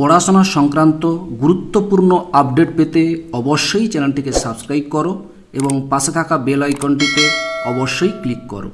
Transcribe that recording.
পড়াশোনা সংক্রান্ত গুরুত্বপূর্ণ আপডেট পেতে অবশ্যই চ্যানেলটিকে সাবস্ক্রাইব করো এবং পাশে থাকা বেল আইকনটিতে অবশ্যই ক্লিক করো